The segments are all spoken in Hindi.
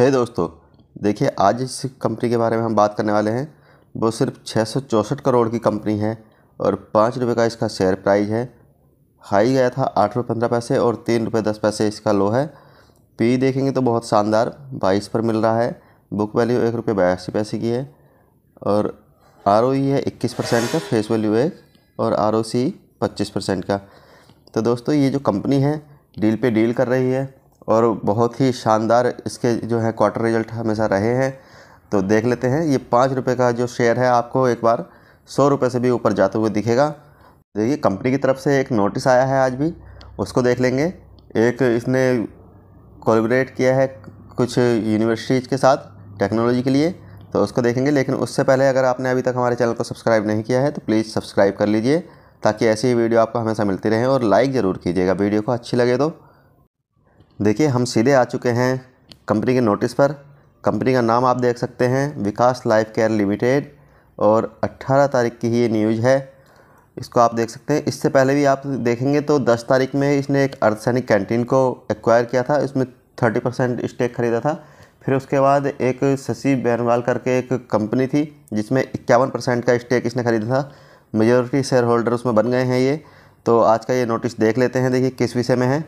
हे hey दोस्तों देखिए आज इस कंपनी के बारे में हम बात करने वाले हैं वो सिर्फ छः करोड़ की कंपनी है और पाँच रुपये का इसका शेयर प्राइस है हाई गया था आठ रुपये पंद्रह पैसे और तीन रुपये दस पैसे इसका लो है पी देखेंगे तो बहुत शानदार बाईस पर मिल रहा है बुक वैल्यू एक रुपये बयासी पैसे की है और आर e है इक्कीस परसेंट का फेस वैल्यू एक और आर ओ सी पच्चीस परसेंट का तो दोस्तों ये जो कंपनी है डील पे डील कर रही है और बहुत ही शानदार इसके जो है क्वार्टर रिजल्ट हमेशा रहे हैं तो देख लेते हैं ये पाँच रुपये का जो शेयर है आपको एक बार सौ रुपये से भी ऊपर जाते हुए दिखेगा देखिए कंपनी की तरफ से एक नोटिस आया है आज भी उसको देख लेंगे एक इसने कोलबरेट किया है कुछ यूनिवर्सिटीज़ के साथ टेक्नोलॉजी के लिए तो उसको देखेंगे लेकिन उससे पहले अगर आपने अभी तक हमारे चैनल को सब्सक्राइब नहीं किया है तो प्लीज़ सब्सक्राइब कर लीजिए ताकि ऐसी वीडियो आपको हमेशा मिलती रहे और लाइक ज़रूर कीजिएगा वीडियो को अच्छी लगे तो देखिए हम सीधे आ चुके हैं कंपनी के नोटिस पर कंपनी का नाम आप देख सकते हैं विकास लाइफ केयर लिमिटेड और 18 तारीख की ही ये न्यूज़ है इसको आप देख सकते हैं इससे पहले भी आप देखेंगे तो 10 तारीख में इसने एक अर्धसैनिक कैंटीन को एक्वायर किया था इसमें 30 परसेंट स्टेक खरीदा था फिर उसके बाद एक शशि बैनवाल करके एक कंपनी थी जिसमें इक्यावन परसेंट का स्टेक इसने खरीदा था मेजोरिटी शेयर होल्डर उसमें बन गए हैं ये तो आज का ये नोटिस देख लेते हैं देखिए किस विषय में है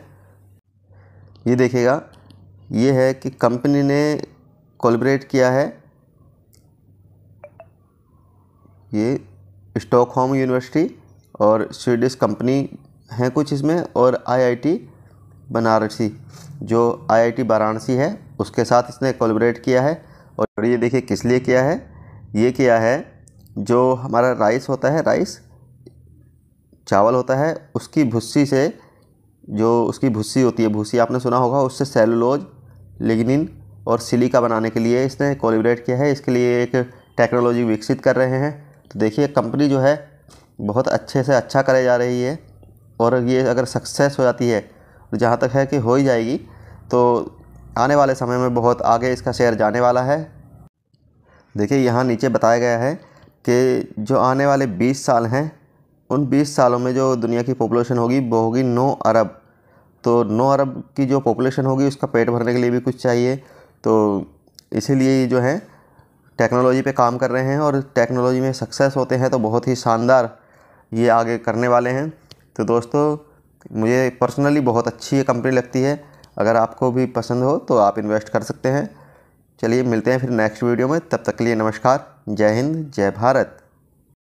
ये देखिएगा ये है कि कंपनी ने कोलब्रेट किया है ये स्टॉकहोम यूनिवर्सिटी और स्वीडिश कंपनी हैं कुछ इसमें और आईआईटी बनारसी जो आईआईटी वाराणसी है उसके साथ इसने कोलब्रेट किया है और ये देखिए किस लिए किया है ये किया है जो हमारा राइस होता है राइस चावल होता है उसकी भुस्सी से जो उसकी भूसी होती है भूसी आपने सुना होगा उससे सेलुलोज लिग्निन और सिलिका बनाने के लिए इसने कोलिब्रेट किया है इसके लिए एक टेक्नोलॉजी विकसित कर रहे हैं तो देखिए कंपनी जो है बहुत अच्छे से अच्छा करे जा रही है और ये अगर सक्सेस हो जाती है जहाँ तक है कि हो ही जाएगी तो आने वाले समय में बहुत आगे इसका शेयर जाने वाला है देखिए यहाँ नीचे बताया गया है कि जो आने वाले 20 साल हैं उन 20 सालों में जो दुनिया की पॉपुलेशन होगी वो होगी 9 अरब तो 9 अरब की जो पॉपुलेशन होगी उसका पेट भरने के लिए भी कुछ चाहिए तो इसीलिए जो है टेक्नोलॉजी पे काम कर रहे हैं और टेक्नोलॉजी में सक्सेस होते हैं तो बहुत ही शानदार ये आगे करने वाले हैं तो दोस्तों मुझे पर्सनली बहुत अच्छी ये कंपनी लगती है अगर आपको भी पसंद हो तो आप इन्वेस्ट कर सकते हैं चलिए मिलते हैं फिर नेक्स्ट वीडियो में तब तक के लिए नमस्कार जय हिंद जय भारत